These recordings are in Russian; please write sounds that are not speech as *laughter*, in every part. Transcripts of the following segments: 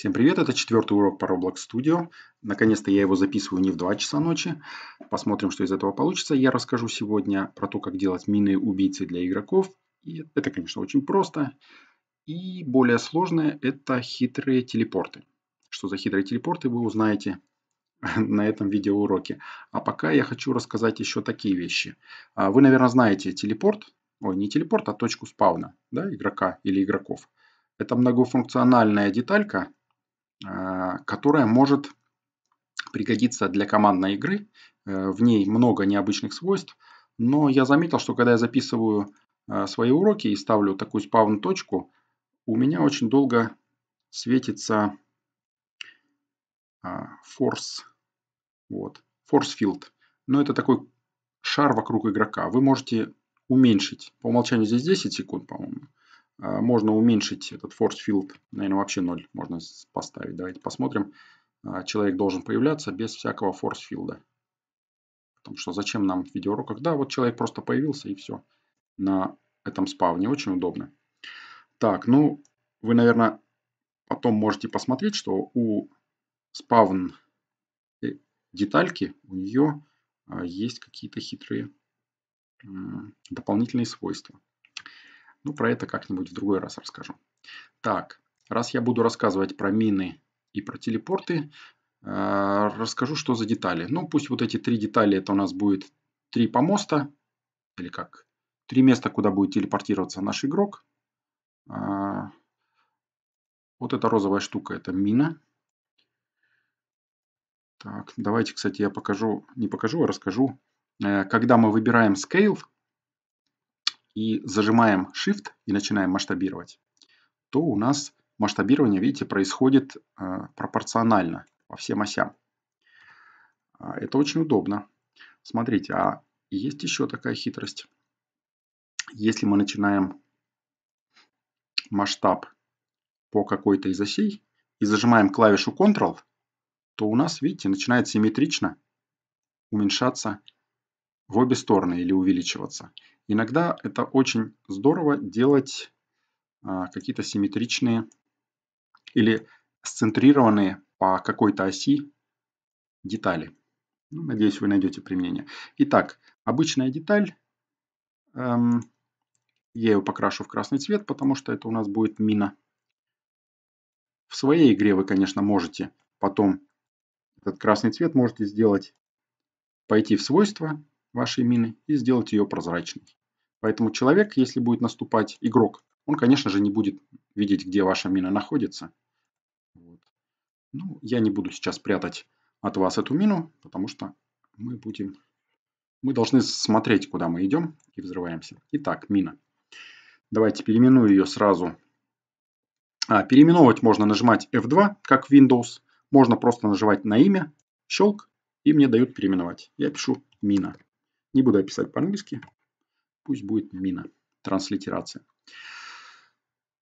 Всем привет, это четвертый урок по Roblox Studio. Наконец-то я его записываю не в 2 часа ночи. Посмотрим, что из этого получится. Я расскажу сегодня про то, как делать мины-убийцы для игроков. И это, конечно, очень просто. И более сложное – это хитрые телепорты. Что за хитрые телепорты, вы узнаете *laughs* на этом видеоуроке. А пока я хочу рассказать еще такие вещи. А, вы, наверное, знаете телепорт. Ой, не телепорт, а точку спавна да, игрока или игроков. Это многофункциональная деталька, Э, которая может пригодиться для командной игры. Э, в ней много необычных свойств, но я заметил, что когда я записываю э, свои уроки и ставлю такую спаун-точку, у меня очень долго светится force, вот, force field. Но это такой шар вокруг игрока. Вы можете уменьшить. По умолчанию здесь 10 секунд, по-моему. А, можно уменьшить этот force field, наверное, вообще 0 можно поставить. Давайте посмотрим. А, человек должен появляться без всякого force field. Потому что зачем нам в видеоуроках? Да, вот человек просто появился и все. На этом спавне очень удобно. Так, ну, вы, наверное, потом можете посмотреть, что у спавн э, детальки, у нее а, есть какие-то хитрые дополнительные свойства. Ну, про это как-нибудь в другой раз расскажу. Так, раз я буду рассказывать про мины и про телепорты, э, расскажу, что за детали. Ну, пусть вот эти три детали, это у нас будет три помоста, или как, три места, куда будет телепортироваться наш игрок. Э, вот эта розовая штука, это мина. Так, давайте, кстати, я покажу, не покажу, а расскажу. Э, когда мы выбираем scale, и зажимаем Shift и начинаем масштабировать, то у нас масштабирование, видите, происходит э, пропорционально по всем осям. А, это очень удобно. Смотрите, а есть еще такая хитрость. Если мы начинаем масштаб по какой-то из осей и зажимаем клавишу Ctrl, то у нас, видите, начинает симметрично уменьшаться в обе стороны или увеличиваться. Иногда это очень здорово делать а, какие-то симметричные или сцентрированные по какой-то оси детали. Ну, надеюсь, вы найдете применение. Итак, обычная деталь. Эм, я ее покрашу в красный цвет, потому что это у нас будет мина. В своей игре вы, конечно, можете потом этот красный цвет можете сделать, пойти в свойства вашей мины и сделать ее прозрачной. Поэтому человек, если будет наступать игрок, он, конечно же, не будет видеть, где ваша мина находится. Вот. Ну, я не буду сейчас прятать от вас эту мину, потому что мы будем... Мы должны смотреть, куда мы идем и взрываемся. Итак, мина. Давайте переименую ее сразу. А, переименовывать можно нажимать F2, как в Windows. Можно просто нажимать на имя, щелк, и мне дают переименовать. Я пишу мина. Не буду писать по-английски, Пусть будет мина. Транслитерация.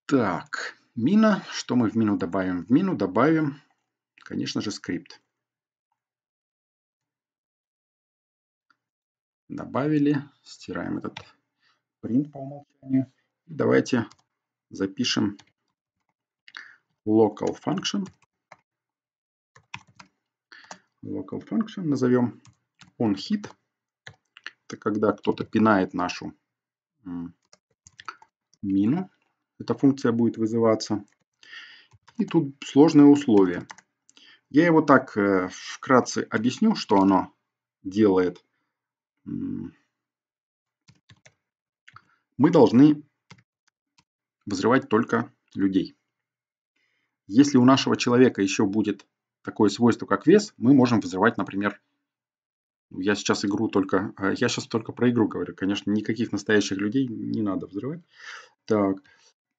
Так, мина. Что мы в мину добавим? В мину добавим, конечно же, скрипт. Добавили. Стираем этот print по умолчанию. давайте запишем local function. Local function назовем on hit. Это когда кто-то пинает нашу мину. Эта функция будет вызываться. И тут сложное условие. Я его так э, вкратце объясню, что оно делает. Мы должны взрывать только людей. Если у нашего человека еще будет такое свойство, как вес, мы можем взрывать, например, я сейчас игру только... А, я сейчас только про игру говорю. Конечно, никаких настоящих людей не надо взрывать. Так.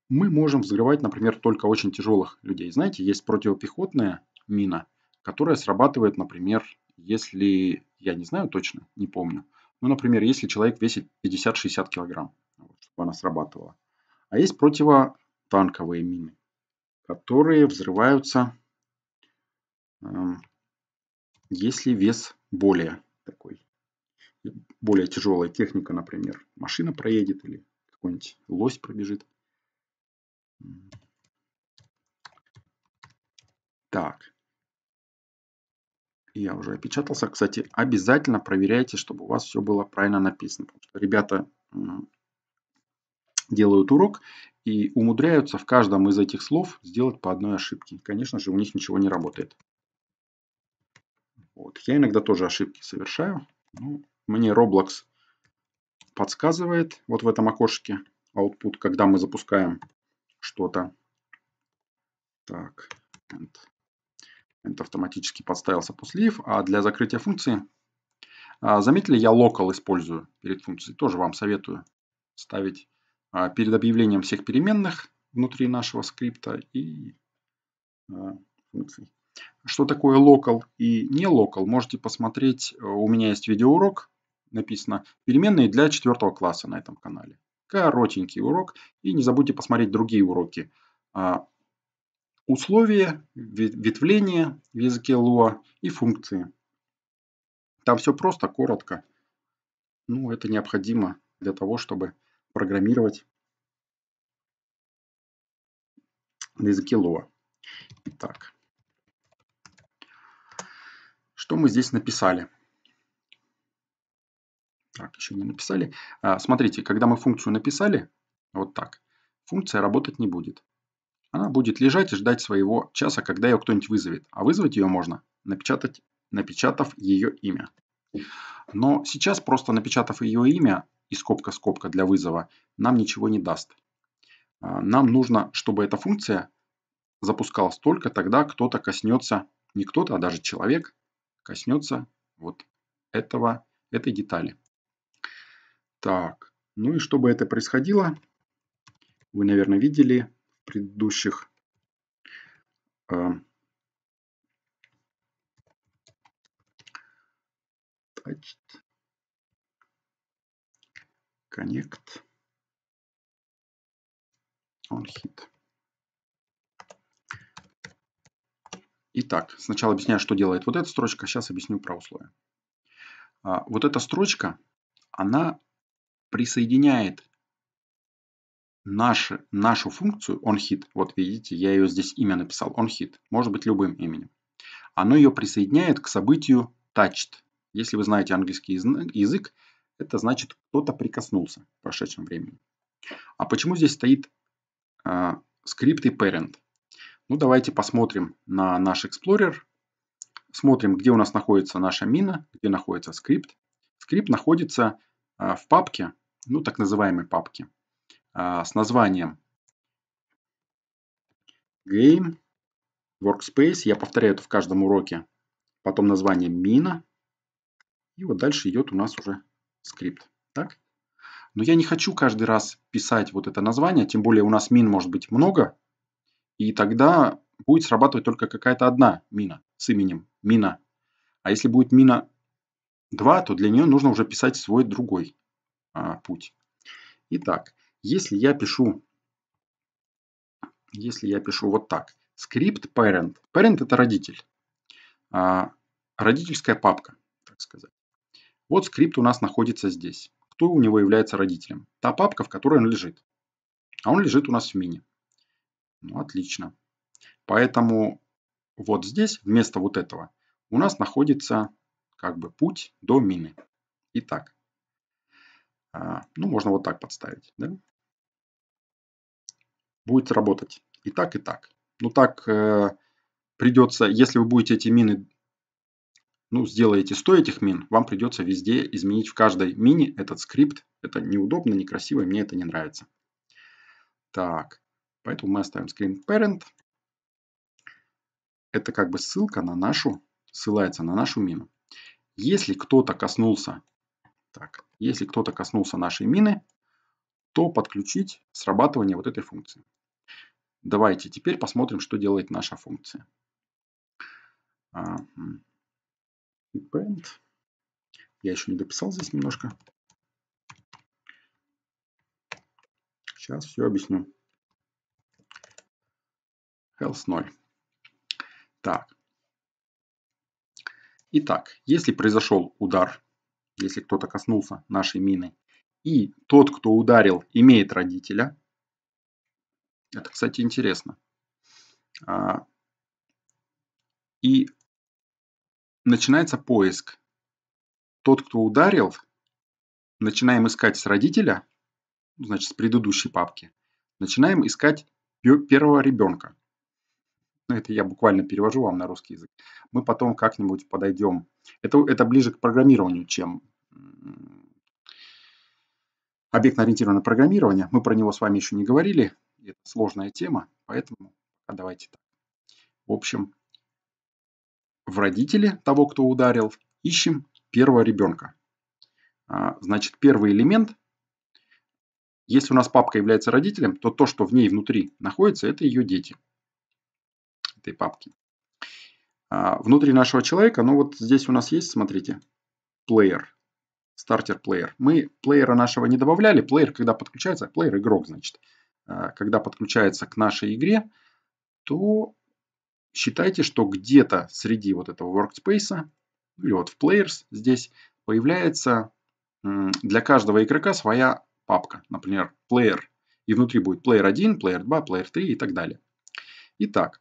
Мы можем взрывать, например, только очень тяжелых людей. Знаете, есть противопехотная мина, которая срабатывает, например, если... Я не знаю точно, не помню. Ну, например, если человек весит 50-60 килограмм, вот, чтобы она срабатывала. А есть противотанковые мины, которые взрываются, э, если вес более такой. Э, более тяжелая техника, например, машина проедет или какой-нибудь лось пробежит. Так. Я уже опечатался. Кстати, обязательно проверяйте, чтобы у вас все было правильно написано. Потому что ребята делают урок и умудряются в каждом из этих слов сделать по одной ошибке. Конечно же, у них ничего не работает. Вот. Я иногда тоже ошибки совершаю. Ну, мне Roblox подсказывает вот в этом окошке output, когда мы запускаем что-то. Так, end. end автоматически подставился после if. А для закрытия функции, а, заметили, я local использую перед функцией. Тоже вам советую ставить а, перед объявлением всех переменных внутри нашего скрипта и а, функций. Что такое local и не local, можете посмотреть. Э, у меня есть видеоурок, написано «Переменные для четвертого класса» на этом канале. Коротенький урок. И не забудьте посмотреть другие уроки. А, условия, ветвления, в языке Lua и функции. Там все просто, коротко. Ну, это необходимо для того, чтобы программировать на языке Lua. Итак. Что мы здесь написали? Так, еще не написали. А, смотрите, когда мы функцию написали, вот так, функция работать не будет. Она будет лежать и ждать своего часа, когда ее кто-нибудь вызовет. А вызвать ее можно, напечатать, напечатав ее имя. Но сейчас просто напечатав ее имя и скобка-скобка для вызова нам ничего не даст. А, нам нужно, чтобы эта функция запускалась только тогда, кто-то коснется, не кто-то, а даже человек, коснется вот этого, этой детали. Так, ну и чтобы это происходило, вы, наверное, видели в предыдущих э, touched, connect, on hit. Итак, сначала объясняю, что делает вот эта строчка, сейчас а объясню про условия. А, вот эта строчка, она присоединяет наши, нашу функцию onHit. Вот видите, я ее здесь имя написал, onHit. Может быть любым именем. Оно ее присоединяет к событию touched. Если вы знаете английский язык, это значит кто-то прикоснулся в прошедшем времени. А почему здесь стоит э, скрипт и parent? Ну, давайте посмотрим на наш Explorer. Смотрим, где у нас находится наша мина, где находится скрипт. Скрипт находится а, в папке, ну, так называемой папке, а, с названием Game Workspace. Я повторяю это в каждом уроке. Потом название мина. И вот дальше идет у нас уже скрипт. Так? Но я не хочу каждый раз писать вот это название, тем более у нас мин может быть много, и тогда будет срабатывать только какая-то одна мина с именем мина. А если будет мина 2, то для нее нужно уже писать свой другой а, путь. Итак, если я пишу, если я пишу вот так, скрипт parent. Parent это родитель. А, родительская папка, так сказать. Вот скрипт у нас находится здесь. Кто у него является родителем? Та папка, в которой он лежит. А он лежит у нас в мине. Ну, отлично. Поэтому вот здесь, вместо вот этого, у нас находится как бы путь до мины. Итак, а, ну, можно вот так подставить. Да? Будет работать и так, и так. Ну, так э, придется, если вы будете эти мины, ну, сделаете 100 этих мин, вам придется везде изменить в каждой мине этот скрипт. Это неудобно, некрасиво, и мне это не нравится. Так, Поэтому мы оставим screen parent. Это как бы ссылка на нашу, ссылается на нашу мину. Если кто-то коснулся, так, если кто-то коснулся нашей мины, то подключить срабатывание вот этой функции. Давайте теперь посмотрим, что делает наша функция. Append. А, Я еще не дописал здесь немножко. Сейчас все объясню health 0. Так. Итак, если произошел удар, если кто-то коснулся нашей мины, и тот, кто ударил, имеет родителя, это, кстати, интересно. А, и начинается поиск. Тот, кто ударил, начинаем искать с родителя, ну, значит, с предыдущей папки, начинаем искать первого ребенка ну это я буквально перевожу вам на русский язык, мы потом как-нибудь подойдем. Это, это ближе к программированию, чем объектно-ориентированное программирование. Мы про него с вами еще не говорили, это сложная тема, поэтому давайте так. В общем, в родители того, кто ударил, ищем первого ребенка. А, значит, первый элемент, если у нас папка является родителем, то то, что в ней внутри находится, это ее дети – этой папки. А, внутри нашего человека, ну вот здесь у нас есть, смотрите, плеер, стартер плеер. Мы плеера нашего не добавляли, плеер, когда подключается, плеер игрок, значит, а, когда подключается к нашей игре, то считайте, что где-то среди вот этого workspace, ну, или вот в players здесь появляется для каждого игрока своя папка, например, player, и внутри будет player 1, player 2, player 3 и так далее. Итак,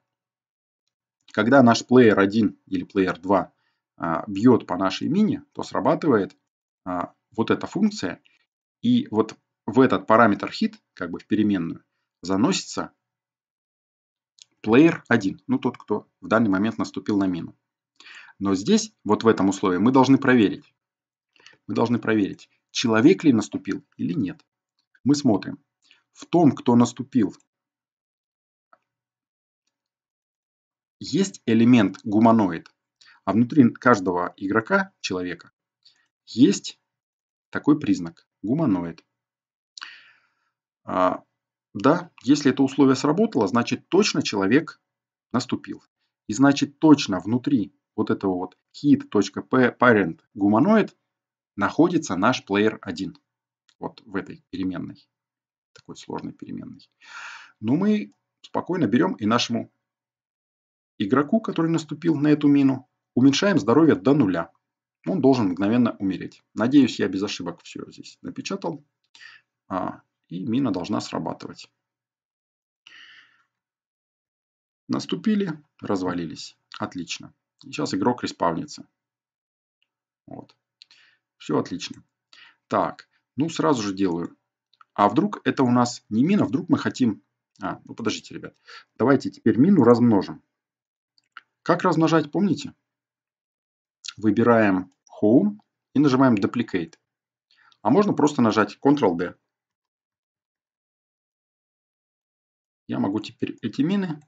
когда наш плеер 1 или плеер 2 а, бьет по нашей мине, то срабатывает а, вот эта функция. И вот в этот параметр hit, как бы в переменную, заносится плеер 1, ну тот, кто в данный момент наступил на мину. Но здесь, вот в этом условии, мы должны проверить. Мы должны проверить, человек ли наступил или нет. Мы смотрим. В том, кто наступил есть элемент гуманоид, а внутри каждого игрока, человека, есть такой признак – гуманоид. А, да, если это условие сработало, значит точно человек наступил. И значит точно внутри вот этого вот hit.parent гуманоид находится наш player 1. Вот в этой переменной, такой сложной переменной. Но ну, мы спокойно берем и нашему Игроку, который наступил на эту мину, уменьшаем здоровье до нуля. Он должен мгновенно умереть. Надеюсь, я без ошибок все здесь напечатал. А, и мина должна срабатывать. Наступили, развалились. Отлично. Сейчас игрок респавнится. Вот. Все отлично. Так, ну сразу же делаю. А вдруг это у нас не мина, вдруг мы хотим... А, ну подождите, ребят. Давайте теперь мину размножим. Как размножать, помните? Выбираем Home и нажимаем Duplicate. А можно просто нажать Ctrl-D. Я могу теперь эти мины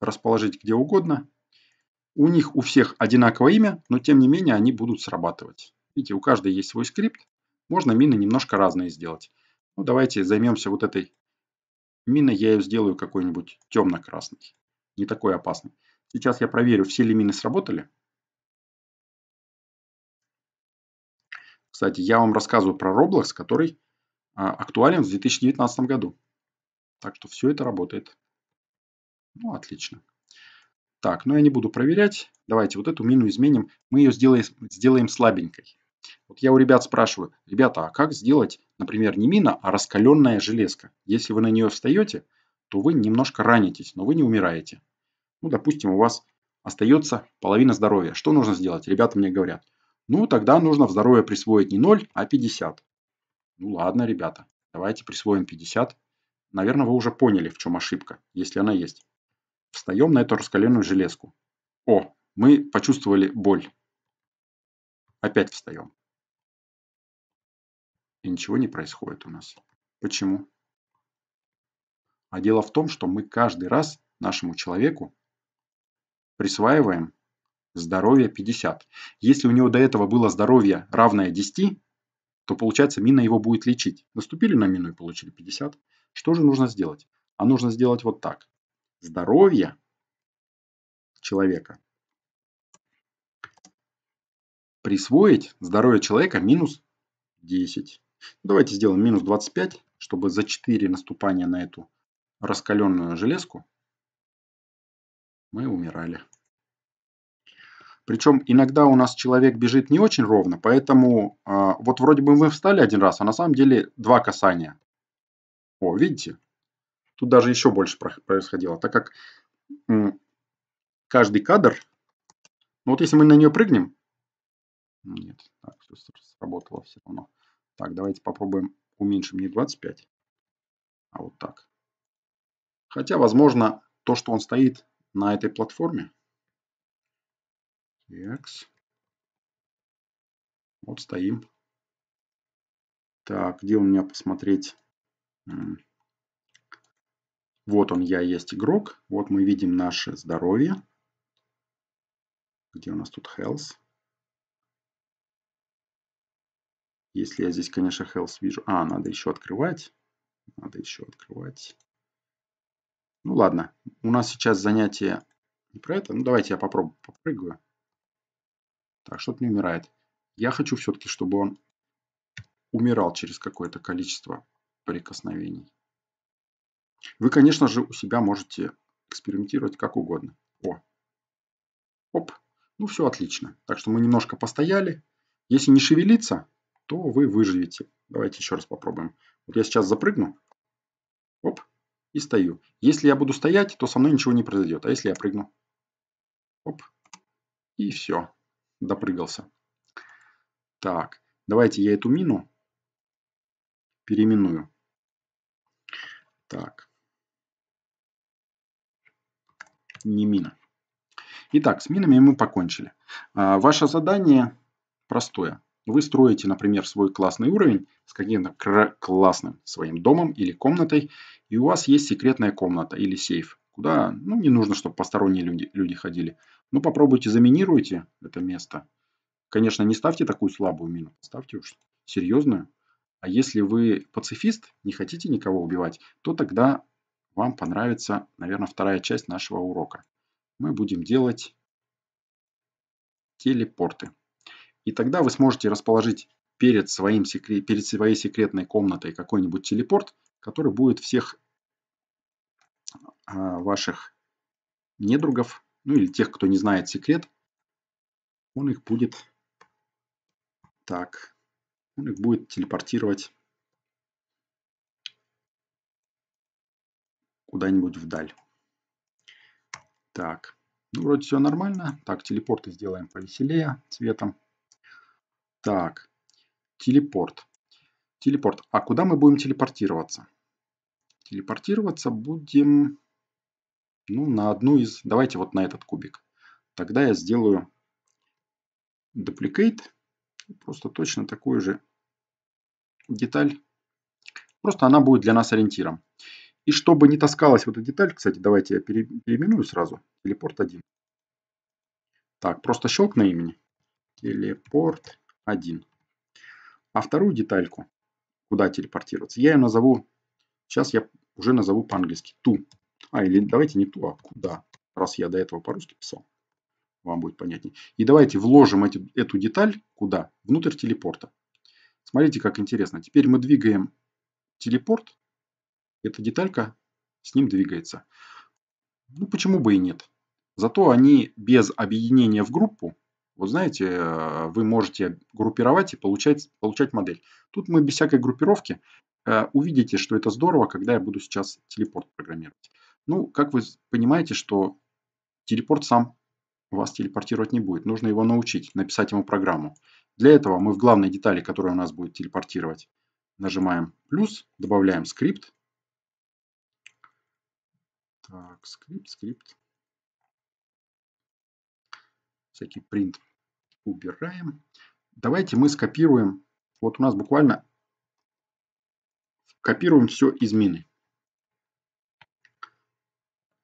расположить где угодно. У них у всех одинаковое имя, но тем не менее они будут срабатывать. Видите, у каждой есть свой скрипт. Можно мины немножко разные сделать. Ну, давайте займемся вот этой миной. Я ее сделаю какой-нибудь темно-красный. Не такой опасный. Сейчас я проверю, все лимины сработали. Кстати, я вам рассказываю про Roblox, который а, актуален в 2019 году. Так что все это работает. Ну, отлично. Так, но ну я не буду проверять. Давайте вот эту мину изменим. Мы ее сделаем, сделаем слабенькой. Вот я у ребят спрашиваю, ребята, а как сделать, например, не мина, а раскаленная железка? Если вы на нее встаете, то вы немножко ранитесь, но вы не умираете. Ну, допустим, у вас остается половина здоровья. Что нужно сделать? Ребята мне говорят, ну, тогда нужно в здоровье присвоить не 0, а 50. Ну, ладно, ребята, давайте присвоим 50. Наверное, вы уже поняли, в чем ошибка, если она есть. Встаем на эту раскаленную железку. О, мы почувствовали боль. Опять встаем. И ничего не происходит у нас. Почему? А дело в том, что мы каждый раз нашему человеку присваиваем здоровье 50. Если у него до этого было здоровье равное 10, то получается мина его будет лечить. Наступили на мину и получили 50. Что же нужно сделать? А нужно сделать вот так. Здоровье человека присвоить здоровье человека минус 10. Давайте сделаем минус 25, чтобы за 4 наступания на эту раскаленную железку мы умирали. Причем иногда у нас человек бежит не очень ровно, поэтому э, вот вроде бы мы встали один раз, а на самом деле два касания. О, видите? Тут даже еще больше происходило, так как каждый кадр... Ну вот если мы на нее прыгнем... Нет, так, все сработало все равно. Так, давайте попробуем уменьшим не 25, а вот так. Хотя, возможно, то, что он стоит на этой платформе. X. Вот стоим. Так, где у меня посмотреть? Вот он, я есть игрок. Вот мы видим наше здоровье. Где у нас тут health? Если я здесь, конечно, health вижу. А, надо еще открывать. Надо еще открывать. Ну ладно. У нас сейчас занятие не про это. Ну, давайте я попробую попрыгаю. Так, что-то не умирает. Я хочу все-таки, чтобы он умирал через какое-то количество прикосновений. Вы, конечно же, у себя можете экспериментировать как угодно. О, оп, ну все отлично. Так что мы немножко постояли. Если не шевелиться, то вы выживете. Давайте еще раз попробуем. Вот я сейчас запрыгну. Оп, и стою. Если я буду стоять, то со мной ничего не произойдет. А если я прыгну? Оп. И все. Допрыгался. Так. Давайте я эту мину переименую. Так. Не мина. Итак, с минами мы покончили. А, ваше задание простое. Вы строите, например, свой классный уровень с каким-то классным своим домом или комнатой и у вас есть секретная комната или сейф, куда ну, не нужно, чтобы посторонние люди, люди ходили. Но ну, попробуйте заминируйте это место. Конечно, не ставьте такую слабую мину, ставьте уж серьезную. А если вы пацифист, не хотите никого убивать, то тогда вам понравится, наверное, вторая часть нашего урока. Мы будем делать телепорты. И тогда вы сможете расположить перед, своим, перед своей секретной комнатой какой-нибудь телепорт, который будет всех а, ваших недругов, ну или тех, кто не знает секрет, он их будет так, он их будет телепортировать куда-нибудь вдаль. Так, ну вроде все нормально. Так, телепорты сделаем повеселее цветом. Так, телепорт. Телепорт. А куда мы будем телепортироваться? Телепортироваться будем ну, на одну из... Давайте вот на этот кубик. Тогда я сделаю duplicate. Просто точно такую же деталь. Просто она будет для нас ориентиром. И чтобы не таскалась вот эта деталь, кстати, давайте я переименую сразу. Телепорт 1. Так, просто щелк на имени. Телепорт 1. А вторую детальку, куда телепортироваться, я ее назову Сейчас я уже назову по-английски ту, А, или давайте не ту, а куда, раз я до этого по-русски писал. Вам будет понятнее. И давайте вложим эти, эту деталь куда? Внутрь телепорта. Смотрите, как интересно. Теперь мы двигаем телепорт. Эта деталька с ним двигается. Ну, почему бы и нет. Зато они без объединения в группу, вот знаете, э, вы можете группировать и получать, получать модель. Тут мы без всякой группировки Э, увидите, что это здорово, когда я буду сейчас телепорт программировать. Ну, как вы понимаете, что телепорт сам вас телепортировать не будет. Нужно его научить, написать ему программу. Для этого мы в главной детали, которая у нас будет телепортировать, нажимаем плюс, добавляем скрипт. Так, скрипт, скрипт. Всякий print убираем. Давайте мы скопируем. Вот у нас буквально Копируем все из мины.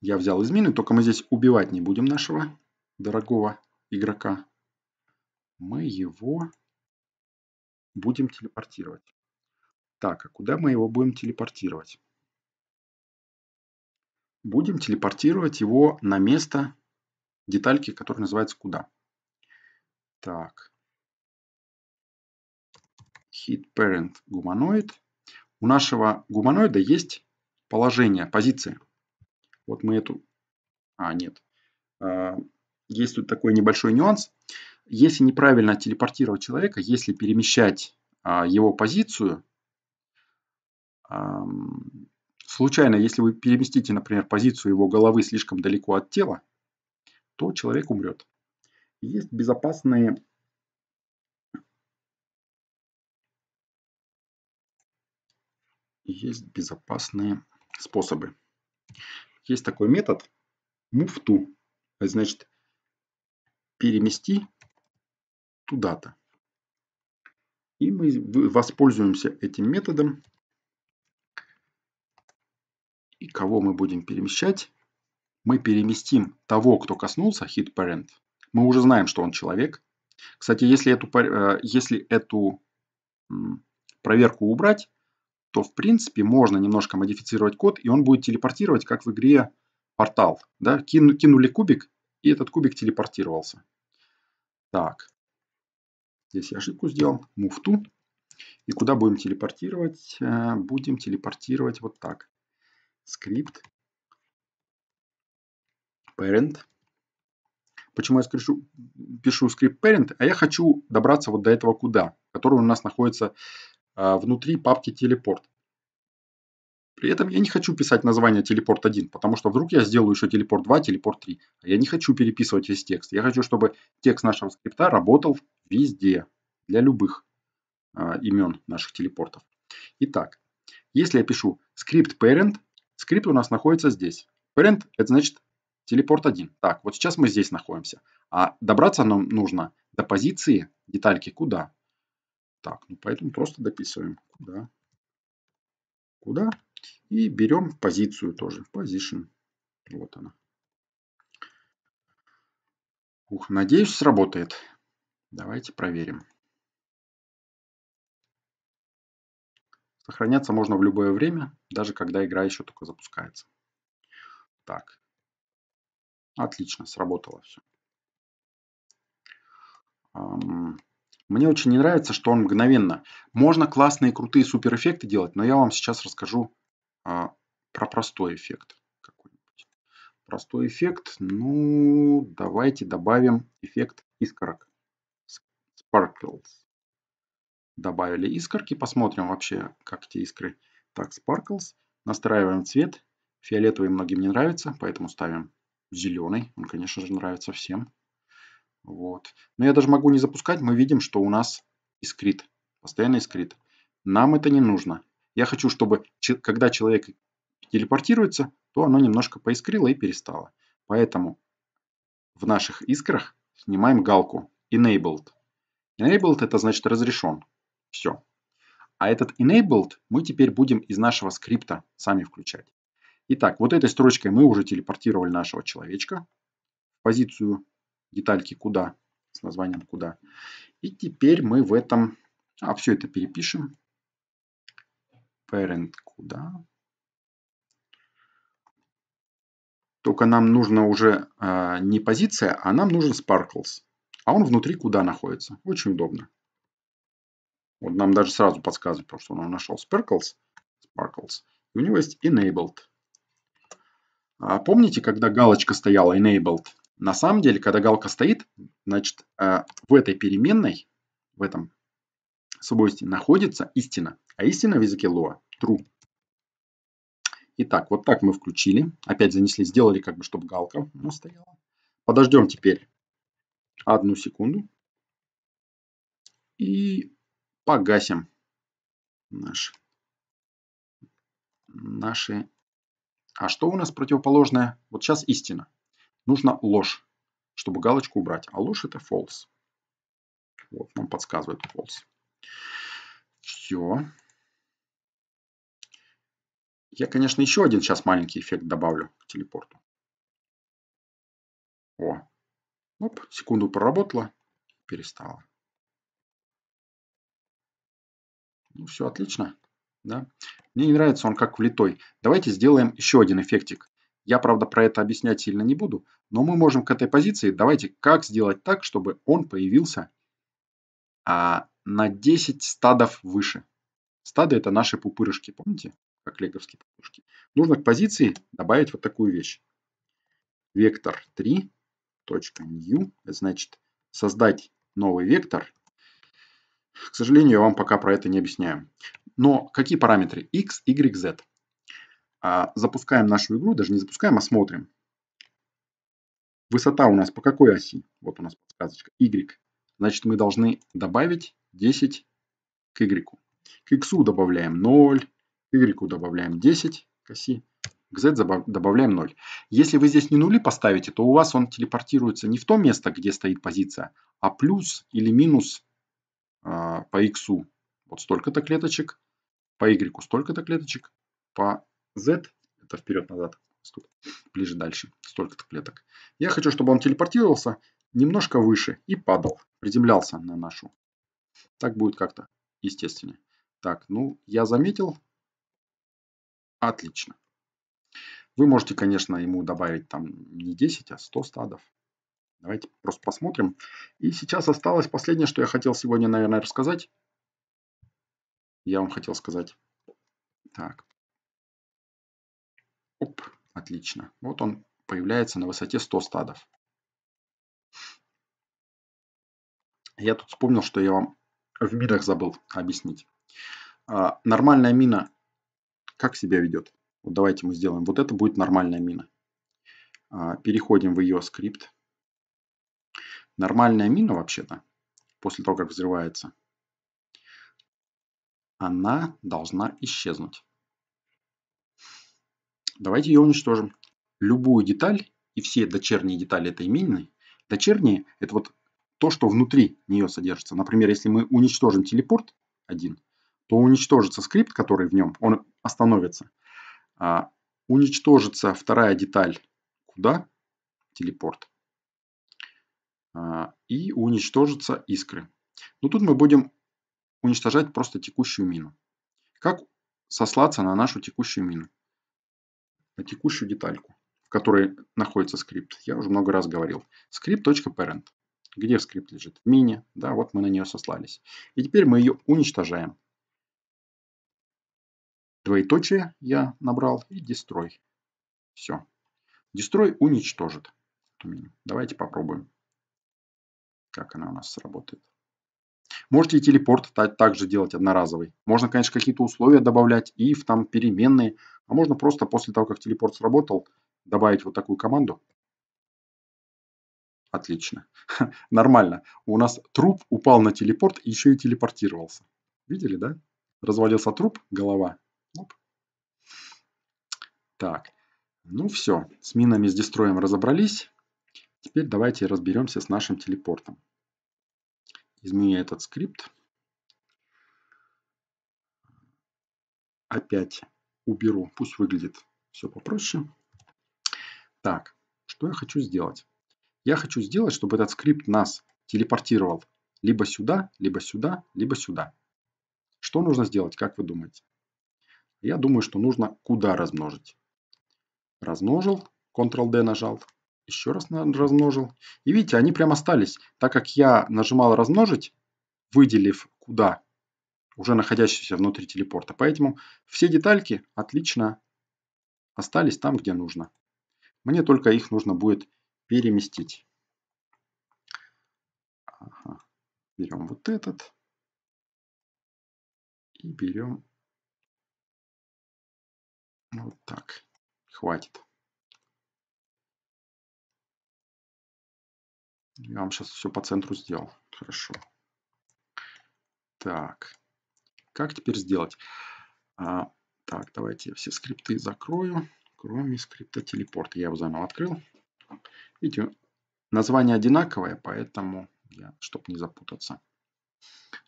Я взял из мины, только мы здесь убивать не будем нашего дорогого игрока. Мы его будем телепортировать. Так, а куда мы его будем телепортировать? Будем телепортировать его на место детальки, которая называется куда. Так. Hit parent гуманоид у нашего гуманоида есть положение, позиция. Вот мы эту... А, нет. А, есть тут такой небольшой нюанс. Если неправильно телепортировать человека, если перемещать а, его позицию, случайно, если вы переместите, например, позицию его головы слишком далеко от тела, то человек умрет. Есть безопасные есть безопасные способы. Есть такой метод move to, значит перемести туда-то. И мы воспользуемся этим методом. И кого мы будем перемещать? Мы переместим того, кто коснулся hit parent. Мы уже знаем, что он человек. Кстати, если эту, э, если эту проверку убрать, то в принципе можно немножко модифицировать код, и он будет телепортировать, как в игре портал. Да? Кину, кинули кубик, и этот кубик телепортировался. Так. Здесь я ошибку сделал. Муфту. И куда будем телепортировать? Э, будем телепортировать вот так. Скрипт. Parent. Почему я скрешу, пишу скрипт parent? А я хочу добраться вот до этого куда, который у нас находится а, внутри папки телепорт. При этом я не хочу писать название телепорт 1, потому что вдруг я сделаю еще телепорт 2, телепорт 3. А я не хочу переписывать весь текст. Я хочу, чтобы текст нашего скрипта работал везде, для любых э, имен наших телепортов. Итак, если я пишу скрипт parent, скрипт у нас находится здесь. Parent это значит телепорт 1. Так, вот сейчас мы здесь находимся. А добраться нам нужно до позиции детальки куда? Так, ну поэтому просто дописываем куда. Куда. И берем позицию тоже. Position. Вот она. Ух, надеюсь, сработает. Давайте проверим. Сохраняться можно в любое время, даже когда игра еще только запускается. Так. Отлично, сработало все. Мне очень не нравится, что он мгновенно. Можно классные, крутые суперэффекты делать, но я вам сейчас расскажу а, про простой эффект. Простой эффект. Ну, давайте добавим эффект искорок. Sparkles. Добавили искорки. Посмотрим вообще, как те искры. Так, Sparkles. Настраиваем цвет. Фиолетовый многим не нравится, поэтому ставим зеленый. Он, конечно же, нравится всем. Вот. Но я даже могу не запускать, мы видим, что у нас искрит, постоянно искрит. Нам это не нужно. Я хочу, чтобы когда человек телепортируется, то оно немножко поискрило и перестало. Поэтому в наших искрах снимаем галку Enabled. Enabled это значит разрешен. Все. А этот Enabled мы теперь будем из нашего скрипта сами включать. Итак, вот этой строчкой мы уже телепортировали нашего человечка в позицию детальки куда с названием куда. И теперь мы в этом, а все это перепишем. Parent куда. Только нам нужно уже э, не позиция, а нам нужен sparkles. А он внутри куда находится. Очень удобно. Вот нам даже сразу подсказывает, потому что он нашел sparkles. sparkles. И у него есть enabled. А помните, когда галочка стояла enabled? На самом деле, когда галка стоит, значит, э, в этой переменной, в этом свойстве находится истина. А истина в языке Lua – true. Итак, вот так мы включили. Опять занесли, сделали как бы, чтобы галка ну, стояла. Подождем теперь одну секунду. И погасим наш, наши... А что у нас противоположное? Вот сейчас истина нужно ложь, чтобы галочку убрать. А ложь это false. Вот, нам подсказывает false. Все. Я, конечно, еще один сейчас маленький эффект добавлю к телепорту. О, оп, секунду проработала, перестала. Ну, все отлично. Да? Мне не нравится он как влитой. Давайте сделаем еще один эффектик. Я, правда, про это объяснять сильно не буду, но мы можем к этой позиции, давайте, как сделать так, чтобы он появился а, на 10 стадов выше. Стады – это наши пупырышки, помните? Как леговские пупырышки. Нужно к позиции добавить вот такую вещь. Вектор 3.new, это значит создать новый вектор. К сожалению, я вам пока про это не объясняю. Но какие параметры? x, y, z. А, запускаем нашу игру, даже не запускаем, а смотрим. Высота у нас по какой оси? Вот у нас подсказочка Y. Значит, мы должны добавить 10 к Y. К X добавляем 0, к Y добавляем 10 к оси, к Z добавляем 0. Если вы здесь не нули поставите, то у вас он телепортируется не в то место, где стоит позиция, а плюс или минус э, по X. Вот столько-то клеточек, по Y столько-то клеточек, по Z, это вперед-назад, ближе дальше, столько-то клеток. Я хочу, чтобы он телепортировался немножко выше и падал, приземлялся на нашу. Так будет как-то естественнее. Так, ну, я заметил. Отлично. Вы можете, конечно, ему добавить там не 10, а 100 стадов. Давайте просто посмотрим. И сейчас осталось последнее, что я хотел сегодня, наверное, рассказать. Я вам хотел сказать. Так, Оп, отлично. Вот он появляется на высоте 100 стадов. Я тут вспомнил, что я вам в минах забыл объяснить. А, нормальная мина как себя ведет? Вот давайте мы сделаем. Вот это будет нормальная мина. А, переходим в ее скрипт. Нормальная мина вообще-то, после того, как взрывается, она должна исчезнуть. Давайте ее уничтожим. Любую деталь и все дочерние детали этой именины, дочерние – это вот то, что внутри нее содержится. Например, если мы уничтожим телепорт один, то уничтожится скрипт, который в нем, он остановится. А уничтожится вторая деталь куда? Телепорт. А, и уничтожатся искры. Но ну, тут мы будем уничтожать просто текущую мину. Как сослаться на нашу текущую мину? текущую детальку, в которой находится скрипт. Я уже много раз говорил. Script.parent. Где скрипт лежит? В мини. Да, вот мы на нее сослались. И теперь мы ее уничтожаем. Двоеточие я набрал и destroy. Все. Destroy уничтожит. Давайте попробуем, как она у нас сработает. Можете и телепорт также делать одноразовый. Можно, конечно, какие-то условия добавлять, и в там переменные. А можно просто после того, как телепорт сработал, добавить вот такую команду. Отлично. *laughs* Нормально. У нас труп упал на телепорт и еще и телепортировался. Видели, да? Развалился труп, голова. Оп. Так. Ну все. С минами, с дестроем разобрались. Теперь давайте разберемся с нашим телепортом изменю этот скрипт. Опять уберу, пусть выглядит все попроще. Так, что я хочу сделать? Я хочу сделать, чтобы этот скрипт нас телепортировал либо сюда, либо сюда, либо сюда. Что нужно сделать, как вы думаете? Я думаю, что нужно куда размножить. Размножил, Ctrl-D нажал, еще раз размножил. И видите, они прямо остались. Так как я нажимал «размножить», выделив куда, уже находящийся внутри телепорта. Поэтому все детальки отлично остались там, где нужно. Мне только их нужно будет переместить. Ага. Берем вот этот. И берем вот так. Хватит. Я вам сейчас все по центру сделал. Хорошо. Так. Как теперь сделать? А, так, давайте я все скрипты закрою, кроме скрипта телепорт. Я его заново открыл. Видите, название одинаковое, поэтому я, чтобы не запутаться.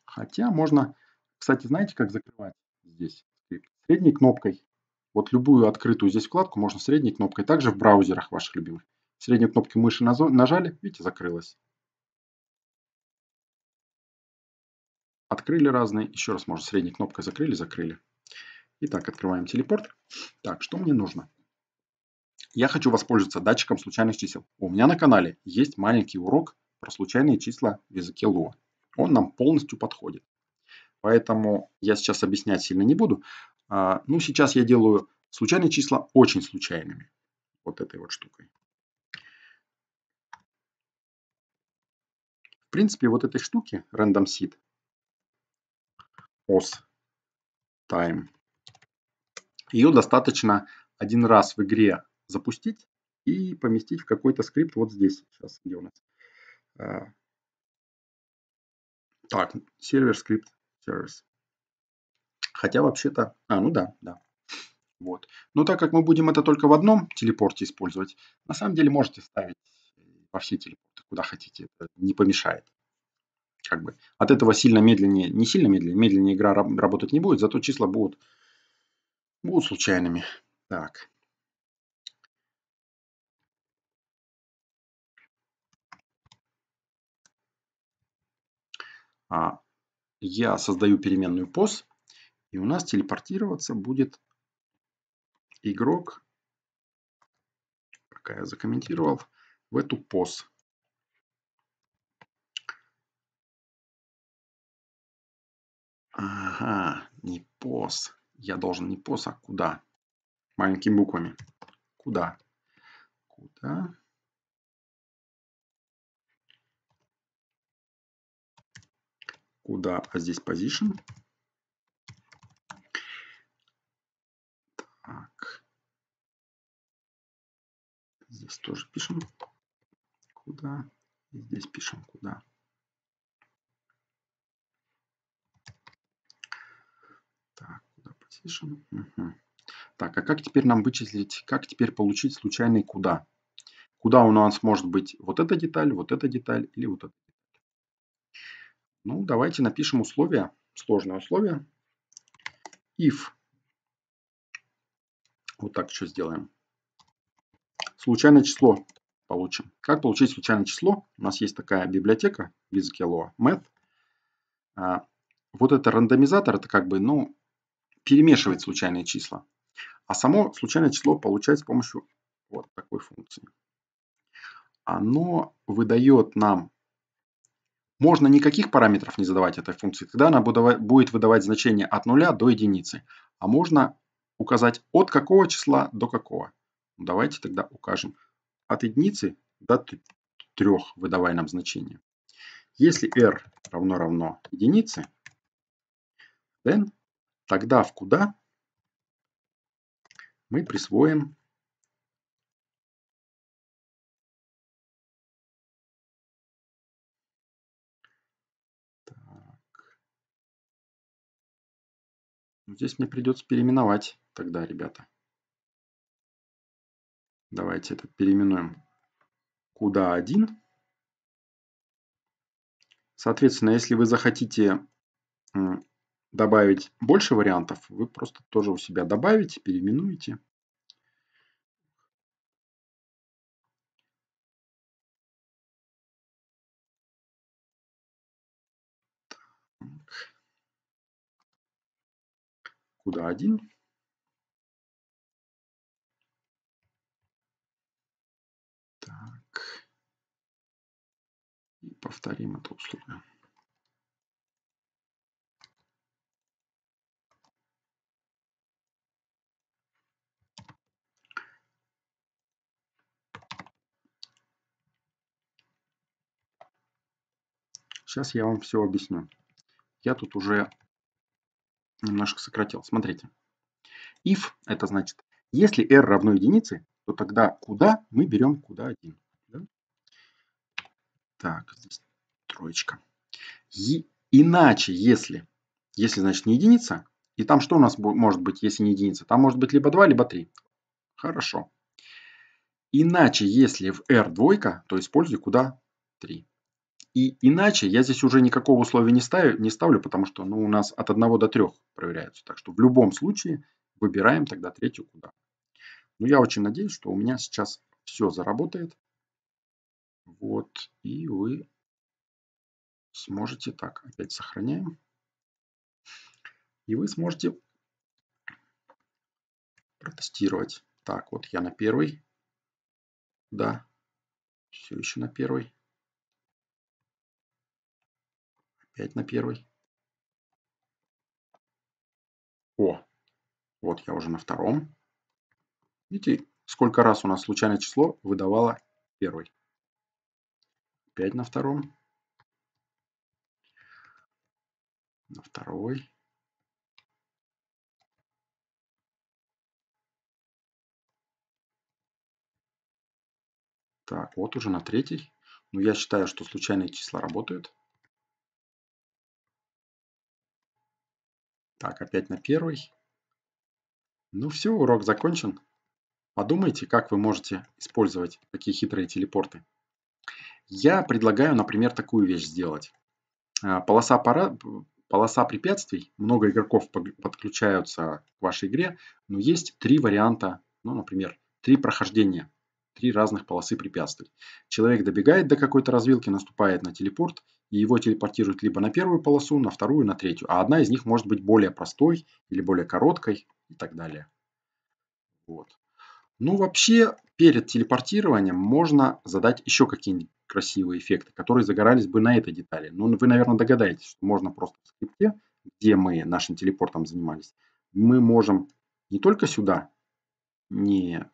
Хотя можно, кстати, знаете, как закрывать здесь скрипт? Средней кнопкой. Вот любую открытую здесь вкладку можно средней кнопкой. Также в браузерах ваших любимых среднюю кнопку мыши нажали, видите, закрылась. Открыли разные. Еще раз, может, средней кнопкой закрыли, закрыли. Итак, открываем телепорт. Так, что мне нужно? Я хочу воспользоваться датчиком случайных чисел. У меня на канале есть маленький урок про случайные числа в языке Lua. Он нам полностью подходит. Поэтому я сейчас объяснять сильно не буду. А, ну, сейчас я делаю случайные числа очень случайными. Вот этой вот штукой. принципе, вот этой штуки, random seed, os time, ее достаточно один раз в игре запустить и поместить в какой-то скрипт вот здесь. Сейчас, где у нас? Э, так, сервер скрипт сервис. Хотя вообще-то... А, ну да, да. Вот. Но так как мы будем это только в одном телепорте использовать, на самом деле можете ставить э, во все телепорты куда хотите. Это не помешает. Как бы. От этого сильно медленнее, не сильно медленнее, медленнее игра работать не будет, зато числа будут, будут случайными. Так. А я создаю переменную POS, и у нас телепортироваться будет игрок, пока я закомментировал, в эту POS. Ага, не пос. Я должен не пос, а куда? Маленькими буквами. Куда? Куда? Куда? А здесь position. Так. Здесь тоже пишем. Куда? И здесь пишем куда. слышим. Угу. Так, а как теперь нам вычислить, как теперь получить случайный куда? Куда у нас может быть вот эта деталь, вот эта деталь или вот эта деталь? Ну, давайте напишем условие, сложное условие. If. Вот так еще сделаем. Случайное число получим. Как получить случайное число? У нас есть такая библиотека в языке math. А, вот это рандомизатор, это как бы, ну, перемешивать случайные числа. А само случайное число получается с помощью вот такой функции. Оно выдает нам... Можно никаких параметров не задавать этой функции, тогда она будет выдавать значение от 0 до единицы. А можно указать от какого числа до какого. Ну, давайте тогда укажем от единицы до 3, выдавая нам значение. Если r равно равно единице, then Тогда в куда мы присвоим так. Ну, здесь мне придется переименовать тогда, ребята. Давайте это переименуем куда один. Соответственно, если вы захотите добавить больше вариантов, вы просто тоже у себя добавите, переименуете. Куда один? Так. И повторим это условие. Сейчас я вам все объясню. Я тут уже немножко сократил. Смотрите. If – это значит, если r равно единице, то тогда куда мы берем куда один. Да? Так, здесь троечка. И, иначе, если, если, значит, не единица, и там что у нас может быть, если не единица? Там может быть либо 2, либо 3. Хорошо. Иначе, если в r двойка, то используй куда 3. И иначе я здесь уже никакого условия не ставлю, не ставлю потому что ну, у нас от 1 до 3 проверяются. Так что в любом случае выбираем тогда третью куда. Но ну, я очень надеюсь, что у меня сейчас все заработает. Вот, и вы сможете так, опять сохраняем. И вы сможете протестировать. Так, вот я на первый. Да, все еще на первый. 5 на первой. О, вот я уже на втором. Видите, сколько раз у нас случайное число выдавало первый. 5 на втором. На второй. Так, вот уже на третий. Но ну, я считаю, что случайные числа работают. Так, опять на первый. Ну все, урок закончен. Подумайте, как вы можете использовать такие хитрые телепорты. Я предлагаю, например, такую вещь сделать. А, полоса, пара... Полоса препятствий. Много игроков подключаются к вашей игре, но есть три варианта, ну, например, три прохождения три разных полосы препятствий. Человек добегает до какой-то развилки, наступает на телепорт, и его телепортируют либо на первую полосу, на вторую, на третью. А одна из них может быть более простой или более короткой и так далее. Вот. Ну, вообще, перед телепортированием можно задать еще какие-нибудь красивые эффекты, которые загорались бы на этой детали. Ну, вы, наверное, догадаетесь, что можно просто в скрипте, где мы нашим телепортом занимались, мы можем не только сюда, не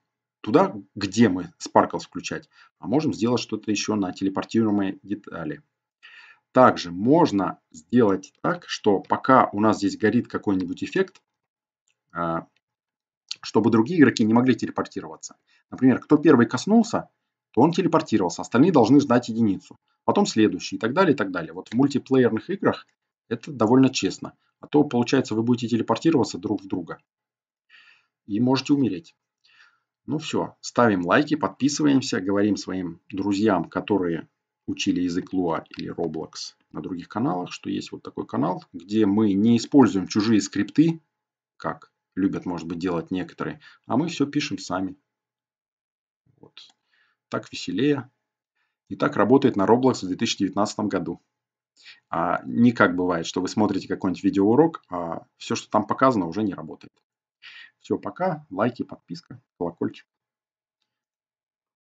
туда, где мы Sparkles включать, а можем сделать что-то еще на телепортируемые детали. Также можно сделать так, что пока у нас здесь горит какой-нибудь эффект, а, чтобы другие игроки не могли телепортироваться. Например, кто первый коснулся, то он телепортировался, остальные должны ждать единицу. Потом следующий и так далее, и так далее. Вот в мультиплеерных играх это довольно честно. А то, получается, вы будете телепортироваться друг в друга. И можете умереть. Ну все, ставим лайки, подписываемся, говорим своим друзьям, которые учили язык Lua или Roblox на других каналах, что есть вот такой канал, где мы не используем чужие скрипты, как любят, может быть, делать некоторые, а мы все пишем сами. Вот. Так веселее. И так работает на Roblox в 2019 году. А не как бывает, что вы смотрите какой-нибудь видеоурок, а все, что там показано, уже не работает. Все, пока. Лайки, подписка, колокольчик.